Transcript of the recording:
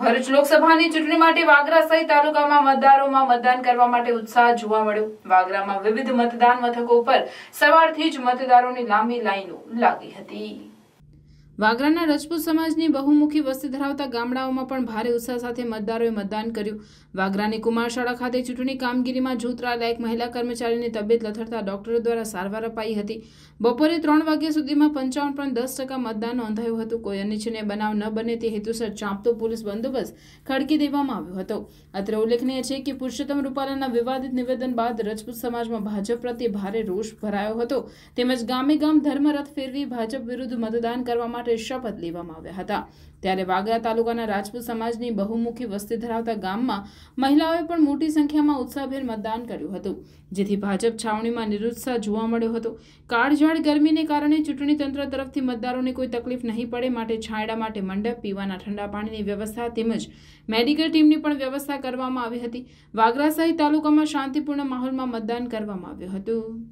ભરૂચ લોકસભાની ચૂંટણી માટે વાગરા સહિત તાલુકામાં મતદારોમાં મતદાન કરવા માટે ઉત્સાહ જોવા મળ્યો વાગરામાં વિવિધ મતદાન મથકો પર સવારથી જ મતદારોની લાંબી લાઈનો લાગી હતી વાગરાના રજપૂત સમાજની બહુમુખી વસ્તી ધરાવતા ગામડાઓમાં પણ ભારે ઉત્સાહ સાથે મતદારોએ મતદાન કર્યું વાગરાની કુમારશાળા ખાતે ચૂંટણી કામગીરીમાં ઝૂંતરા લાયક મહિલા કર્મચારીની તબિયત લથડતા ડોક્ટરો દ્વારા સારવાર અપાઈ હતી બપોરે ત્રણ વાગ્યા સુધીમાં પંચાવન પોઈન્ટ દસ ટકા મતદાન નોંધાયું હતું કોઈ અનિચ્છનીય બનાવ ન બને તે હેતુસર ચાંપતો પોલીસ બંદોબસ્ત ખડકી દેવામાં આવ્યો હતો અત્રે ઉલ્લેખનીય છે કે પુરુષોત્તમ રૂપાલાના વિવાદિત નિવેદન બાદ રજપૂત સમાજમાં ભાજપ પ્રત્યે ભારે રોષ ભરાયો હતો તેમજ ગામે ગામ ધર્મરથ ફેરવી ભાજપ વિરુદ્ધ મતદાન કરવા માટે ખાતે શપથ લેવામાં આવ્યા હતા ત્યારે વાગરા તાલુકાના રાજપૂત સમાજની બહુમુખી વસ્તી ધરાવતા ગામમાં મહિલાઓએ પણ મોટી સંખ્યામાં ઉત્સાહભેર મતદાન કર્યું હતું જેથી ભાજપ છાવણીમાં નિરુત્સાહ જોવા મળ્યો હતો કાળઝાળ ગરમીને કારણે ચૂંટણી તંત્ર તરફથી મતદારોને કોઈ તકલીફ નહીં પડે માટે છાંયડા માટે મંડપ પીવાના ઠંડા પાણીની વ્યવસ્થા તેમજ મેડિકલ ટીમની પણ વ્યવસ્થા કરવામાં આવી હતી વાગરા સહિત તાલુકામાં શાંતિપૂર્ણ માહોલમાં મતદાન કરવામાં આવ્યું હતું